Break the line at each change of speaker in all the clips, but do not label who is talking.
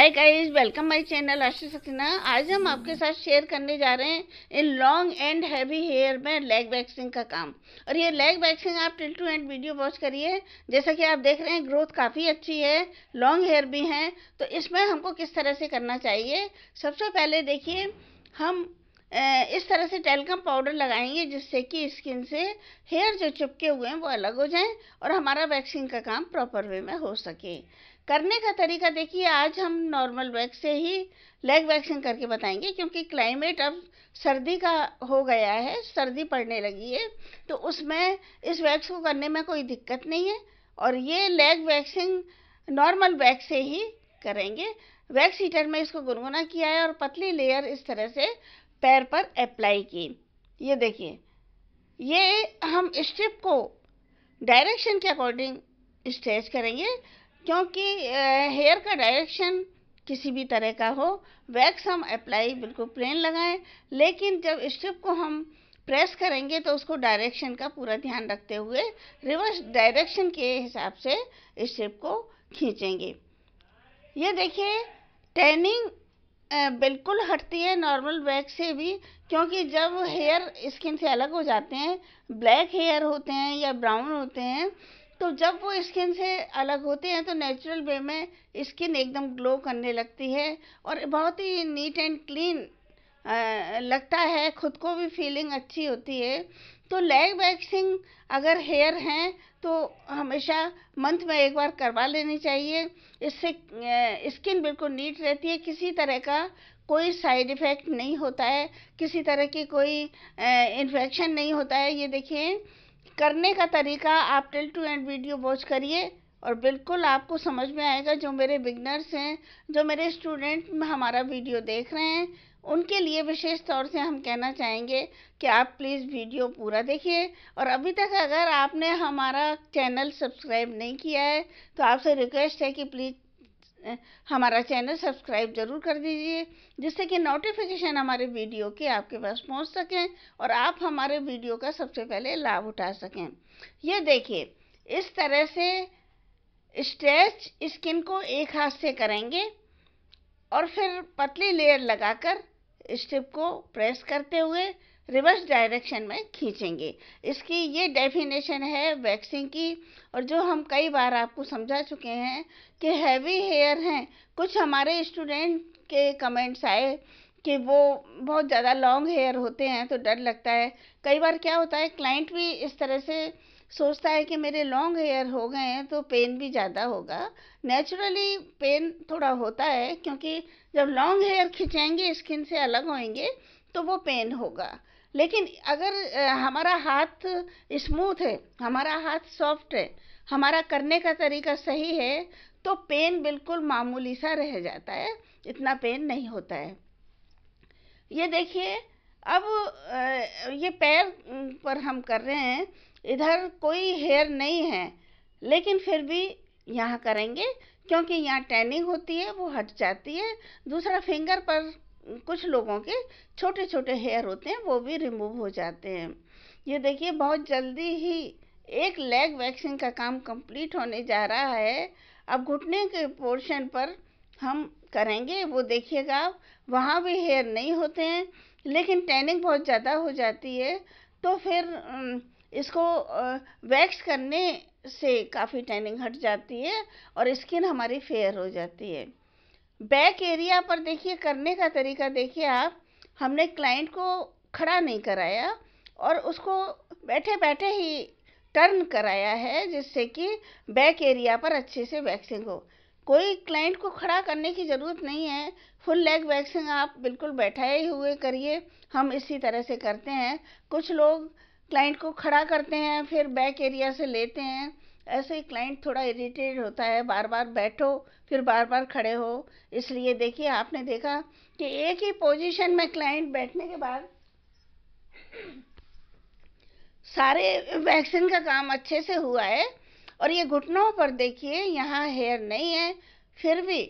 hi guys welcome my channel Asha Saxena आज हम आपके साथ शेयर करने जा रहे हैं in long and heavy hair में लेग वैक्सिंग का काम और ये लेग वैक्सिंग आप till the end video watch करिए जैसा कि आप देख रहे हैं ग्रोथ काफ़ी अच्छी है लॉन्ग हेयर भी हैं तो इसमें हमको किस तरह से करना चाहिए सबसे पहले देखिए हम इस तरह से टेलकम पाउडर लगाएंगे जिससे कि स्किन से हेयर जो चिपके हुए हैं वो अलग हो जाएं और हमारा वैक्सिंग का काम प्रॉपर वे में हो सके करने का तरीका देखिए आज हम नॉर्मल वैक्स से ही लेग वैक्सिंग करके बताएंगे क्योंकि क्लाइमेट अब सर्दी का हो गया है सर्दी पड़ने लगी है तो उसमें इस वैक्स को करने में कोई दिक्कत नहीं है और ये लेग वैक्सिंग नॉर्मल वैक्स से ही करेंगे वैक्स हीटर में इसको गुनगुना किया है और पतली लेयर इस तरह से पैर पर अप्लाई की ये देखिए ये हम स्ट्रिप को डायरेक्शन के अकॉर्डिंग स्ट्रेच करेंगे क्योंकि हेयर का डायरेक्शन किसी भी तरह का हो वैक्स हम अप्लाई बिल्कुल प्लेन लगाएं लेकिन जब स्ट्रिप को हम प्रेस करेंगे तो उसको डायरेक्शन का पूरा ध्यान रखते हुए रिवर्स डायरेक्शन के हिसाब से स्ट्रिप को खींचेंगे ये देखिए टैनिंग बिल्कुल हटती है नॉर्मल वैक्स से भी क्योंकि जब हेयर स्किन से अलग हो जाते हैं ब्लैक हेयर होते हैं या ब्राउन होते हैं तो जब वो स्किन से अलग होते हैं तो नेचुरल वे में स्किन एकदम ग्लो करने लगती है और बहुत ही नीट एंड क्लीन लगता है खुद को भी फीलिंग अच्छी होती है तो लेग वैक्सिंग अगर हेयर हैं तो हमेशा मंथ में एक बार करवा लेनी चाहिए इससे स्किन बिल्कुल नीट रहती है किसी तरह का कोई साइड इफ़ेक्ट नहीं होता है किसी तरह की कोई इन्फेक्शन नहीं होता है ये देखिए करने का तरीका आप till the end video watch करिए और बिल्कुल आपको समझ में आएगा जो मेरे बिगनर्स हैं जो मेरे स्टूडेंट हमारा वीडियो देख रहे हैं उनके लिए विशेष तौर से हम कहना चाहेंगे कि आप प्लीज़ वीडियो पूरा देखिए और अभी तक अगर आपने हमारा चैनल सब्सक्राइब नहीं किया है तो आपसे रिक्वेस्ट है कि प्लीज़ हमारा चैनल सब्सक्राइब ज़रूर कर दीजिए जिससे कि नोटिफिकेशन हमारे वीडियो के आपके पास पहुंच सकें और आप हमारे वीडियो का सबसे पहले लाभ उठा सकें ये देखिए इस तरह से स्ट्रेच स्किन को एक हाथ से करेंगे और फिर पतली लेयर लगाकर स्ट्रिप को प्रेस करते हुए रिवर्स डायरेक्शन में खींचेंगे इसकी ये डेफिनेशन है वैक्सिंग की और जो हम कई बार आपको समझा चुके हैं कि हैवी हेयर हैं कुछ हमारे स्टूडेंट के कमेंट्स आए कि वो बहुत ज़्यादा लॉन्ग हेयर होते हैं तो डर लगता है कई बार क्या होता है क्लाइंट भी इस तरह से सोचता है कि मेरे लॉन्ग हेयर हो गए हैं तो पेन भी ज़्यादा होगा नेचुरली पेन थोड़ा होता है क्योंकि जब लॉन्ग हेयर खिंचेंगे स्किन से अलग होएंगे तो वो पेन होगा लेकिन अगर हमारा हाथ स्मूथ है हमारा हाथ सॉफ्ट है हमारा करने का तरीका सही है तो पेन बिल्कुल मामूली सा रह जाता है इतना पेन नहीं होता है ये देखिए अब ये पैर पर हम कर रहे हैं इधर कोई हेयर नहीं है लेकिन फिर भी यहाँ करेंगे क्योंकि यहाँ टैनिंग होती है वो हट जाती है दूसरा फिंगर पर कुछ लोगों के छोटे छोटे हेयर होते हैं वो भी रिमूव हो जाते हैं ये देखिए बहुत जल्दी ही एक लेग वैक्सिंग का काम कंप्लीट होने जा रहा है अब घुटने के पोर्शन पर हम करेंगे वो देखिएगा आप वहाँ भी हेयर नहीं होते हैं लेकिन टैनिंग बहुत ज़्यादा हो जाती है तो फिर इसको वैक्स करने से काफ़ी टैनिंग हट जाती है और स्किन हमारी फेयर हो जाती है बैक एरिया पर देखिए करने का तरीका देखिए आप हमने क्लाइंट को खड़ा नहीं कराया और उसको बैठे बैठे ही टर्न कराया है जिससे कि बैक एरिया पर अच्छे से वैक्सिंग हो कोई क्लाइंट को खड़ा करने की ज़रूरत नहीं है फुल लेग वैक्सिंग आप बिल्कुल बैठाए हुए करिए हम इसी तरह से करते हैं कुछ लोग क्लाइंट को खड़ा करते हैं फिर बैक एरिया से लेते हैं ऐसे ही क्लाइंट थोड़ा इरिटेट होता है बार बार बैठो फिर बार बार खड़े हो इसलिए देखिए आपने देखा कि एक ही पोजीशन में क्लाइंट बैठने के बाद सारे वैक्सीन का काम अच्छे से हुआ है और ये घुटनों पर देखिए यहाँ हेयर नहीं है फिर भी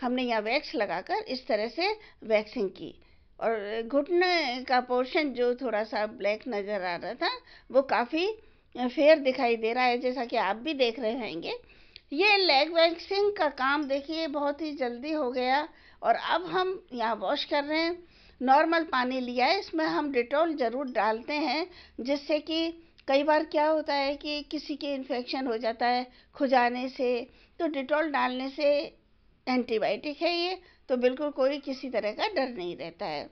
हमने यहाँ वैक्स लगाकर इस तरह से वैक्सिंग की और घुटने का पोर्शन जो थोड़ा सा ब्लैक नज़र आ रहा था वो काफ़ी फेयर दिखाई दे रहा है जैसा कि आप भी देख रहे होंगे ये लेग वैक्सिंग का काम देखिए बहुत ही जल्दी हो गया और अब हम यहाँ वॉश कर रहे हैं नॉर्मल पानी लिया है इसमें हम डिटॉल ज़रूर डालते हैं जिससे कि कई बार क्या होता है कि किसी के इन्फेक्शन हो जाता है खुजाने से तो डिटॉल डालने से एंटीबायोटिक है ये तो बिल्कुल कोई किसी तरह का डर नहीं रहता है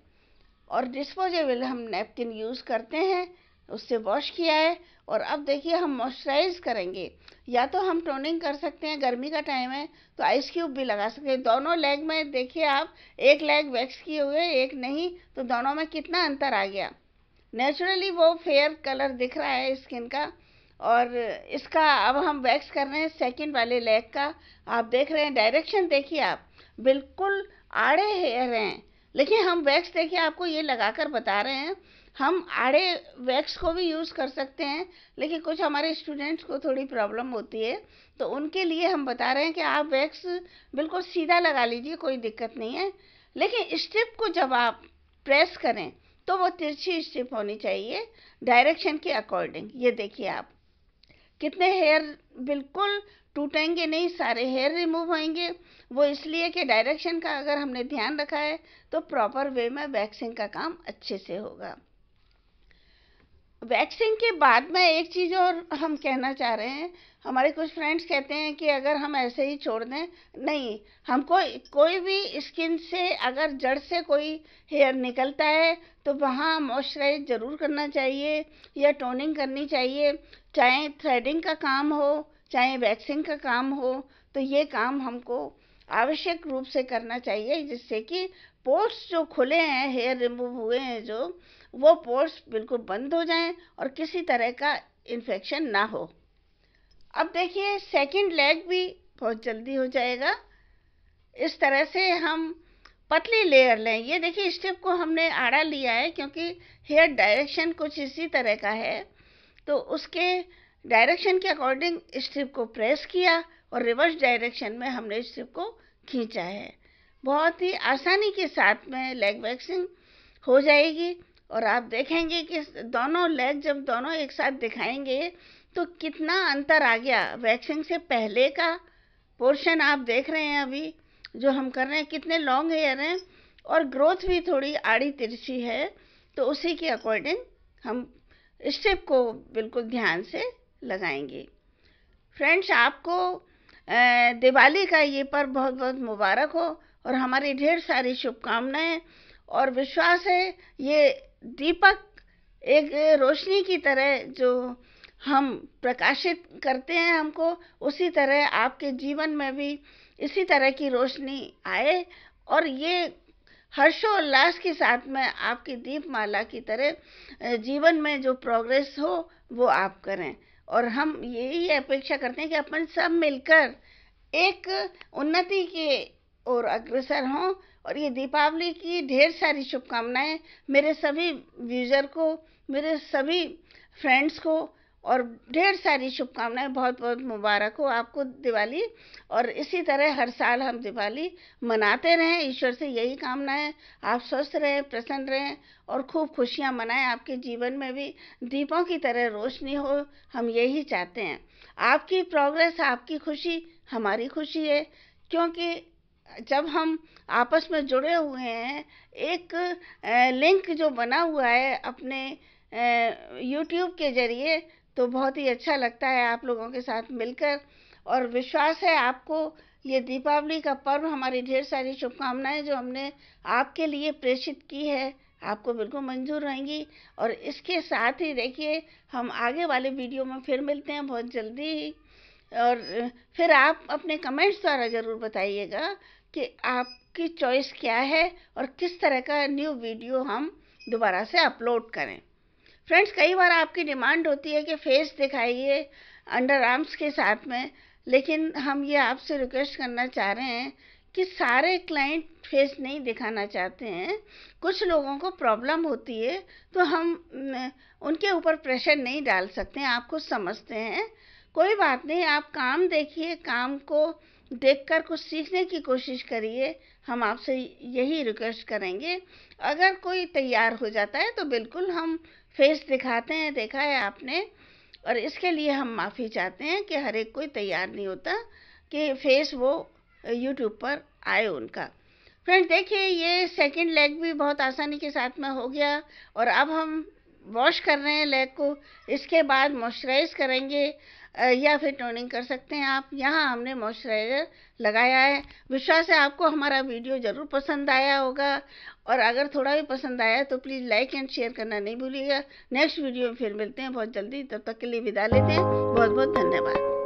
और डिस्पोजेबल हम नैपकिन यूज़ करते हैं उससे वॉश किया है और अब देखिए हम मॉइस्चराइज करेंगे या तो हम टोनिंग कर सकते हैं गर्मी का टाइम है तो आइस क्यूब भी लगा सकते हैं दोनों लेग में देखिए आप एक लेग वैक्स किए हुए एक नहीं तो दोनों में कितना अंतर आ गया नेचुरली वो फेयर कलर दिख रहा है स्किन का और इसका अब हम वैक्स कर रहे हैं सेकेंड वाले लेग का आप देख रहे हैं डायरेक्शन देखिए आप बिल्कुल आड़े हेयर हैं लेकिन हम वैक्स देखिए आपको ये लगाकर बता रहे हैं हम आड़े वैक्स को भी यूज़ कर सकते हैं लेकिन कुछ हमारे स्टूडेंट्स को थोड़ी प्रॉब्लम होती है तो उनके लिए हम बता रहे हैं कि आप वैक्स बिल्कुल सीधा लगा लीजिए कोई दिक्कत नहीं है लेकिन स्ट्रिप को जब आप प्रेस करें तो वो तिरछी स्ट्रिप होनी चाहिए डायरेक्शन के अकॉर्डिंग ये देखिए आप कितने हेयर बिल्कुल टूटेंगे नहीं सारे हेयर रिमूव होंगे वो इसलिए कि डायरेक्शन का अगर हमने ध्यान रखा है तो प्रॉपर वे में वैक्सिंग का काम अच्छे से होगा वैक्सिंग के बाद में एक चीज़ और हम कहना चाह रहे हैं हमारे कुछ फ्रेंड्स कहते हैं कि अगर हम ऐसे ही छोड़ दें नहीं हमको कोई भी स्किन से अगर जड़ से कोई हेयर निकलता है तो वहाँ मॉइस्चराइज ज़रूर करना चाहिए या टोनिंग करनी चाहिए चाहे थ्रेडिंग का काम हो चाहे वैक्सिंग का काम हो तो ये काम हमको आवश्यक रूप से करना चाहिए जिससे कि पोर्ट्स जो खुले हैं हेयर रिमूव हुए हैं जो वो पोर्स बिल्कुल बंद हो जाएं और किसी तरह का इन्फेक्शन ना हो अब देखिए सेकंड लेग भी बहुत जल्दी हो जाएगा इस तरह से हम पतली लेयर लें ये देखिए स्टेप को हमने आड़ा लिया है क्योंकि हेयर डायरेक्शन कुछ इसी तरह का है तो उसके डायरेक्शन के अकॉर्डिंग स्ट्रिप को प्रेस किया और रिवर्स डायरेक्शन में हमने स्ट्रिप को खींचा है बहुत ही आसानी के साथ में लेग वैक्सिंग हो जाएगी और आप देखेंगे कि दोनों लेग जब दोनों एक साथ दिखाएंगे तो कितना अंतर आ गया वैक्सिंग से पहले का पोर्शन आप देख रहे हैं अभी जो हम कर रहे हैं कितने लॉन्ग हेयर हैं और ग्रोथ भी थोड़ी आड़ी तिरछी है तो उसी के अकॉर्डिंग हम स्टेप को बिल्कुल ध्यान से लगाएंगे फ्रेंड्स आपको दिवाली का ये पर्व बहुत बहुत मुबारक हो और हमारी ढेर सारी शुभकामनाएं और विश्वास है ये दीपक एक रोशनी की तरह जो हम प्रकाशित करते हैं हमको उसी तरह आपके जीवन में भी इसी तरह की रोशनी आए और ये हर्षोल्लास के साथ में आपकी दीपमाला की तरह जीवन में जो प्रोग्रेस हो वो आप करें और हम यही अपेक्षा करते हैं कि अपन सब मिलकर एक उन्नति के ओर अग्रसर हों और ये दीपावली की ढेर सारी शुभकामनाएं मेरे सभी व्यूजर को मेरे सभी फ्रेंड्स को और ढेर सारी शुभकामनाएं बहुत बहुत मुबारक हो आपको दिवाली और इसी तरह हर साल हम दिवाली मनाते रहें ईश्वर से यही कामना है आप स्वस्थ रहें प्रसन्न रहें और खूब खुशियां मनाएं आपके जीवन में भी दीपों की तरह रोशनी हो हम यही चाहते हैं आपकी प्रोग्रेस आपकी खुशी हमारी खुशी है क्योंकि जब हम आपस में जुड़े हुए हैं एक लिंक जो बना हुआ है अपने यूट्यूब के ज़रिए तो बहुत ही अच्छा लगता है आप लोगों के साथ मिलकर और विश्वास है आपको ये दीपावली का पर्व हमारी ढेर सारी शुभकामनाएं जो हमने आपके लिए प्रेषित की है आपको बिल्कुल मंजूर रहेंगी और इसके साथ ही देखिए हम आगे वाले वीडियो में फिर मिलते हैं बहुत जल्दी ही और फिर आप अपने कमेंट्स द्वारा ज़रूर बताइएगा कि आपकी चॉइस क्या है और किस तरह का न्यू वीडियो हम दोबारा से अपलोड करें फ्रेंड्स कई बार आपकी डिमांड होती है कि फेस दिखाइए अंडर आर्म्स के साथ में लेकिन हम ये आपसे रिक्वेस्ट करना चाह रहे हैं कि सारे क्लाइंट फेस नहीं दिखाना चाहते हैं कुछ लोगों को प्रॉब्लम होती है तो हम उनके ऊपर प्रेशर नहीं डाल सकते हैं आप कुछ समझते हैं कोई बात नहीं आप काम देखिए काम को देखकर कुछ सीखने की कोशिश करिए हम आपसे यही रिक्वेस्ट करेंगे अगर कोई तैयार हो जाता है तो बिल्कुल हम फेस दिखाते हैं देखा है आपने और इसके लिए हम माफ़ी चाहते हैं कि हर एक कोई तैयार नहीं होता कि फेस वो यूट्यूब पर आए उनका फ्रेंड देखिए ये सेकंड लेग भी बहुत आसानी के साथ में हो गया और अब हम वॉश कर रहे हैं लेग को इसके बाद मॉइस्चराइज करेंगे या फिर टोनिंग कर सकते हैं आप यहाँ हमने मॉइस्चराइज़र लगाया है विश्वास है आपको हमारा वीडियो ज़रूर पसंद आया होगा और अगर थोड़ा भी पसंद आया तो प्लीज़ लाइक एंड शेयर करना नहीं भूलिएगा नेक्स्ट वीडियो में फिर मिलते हैं बहुत जल्दी तब तक के लिए विदा लेते हैं बहुत बहुत धन्यवाद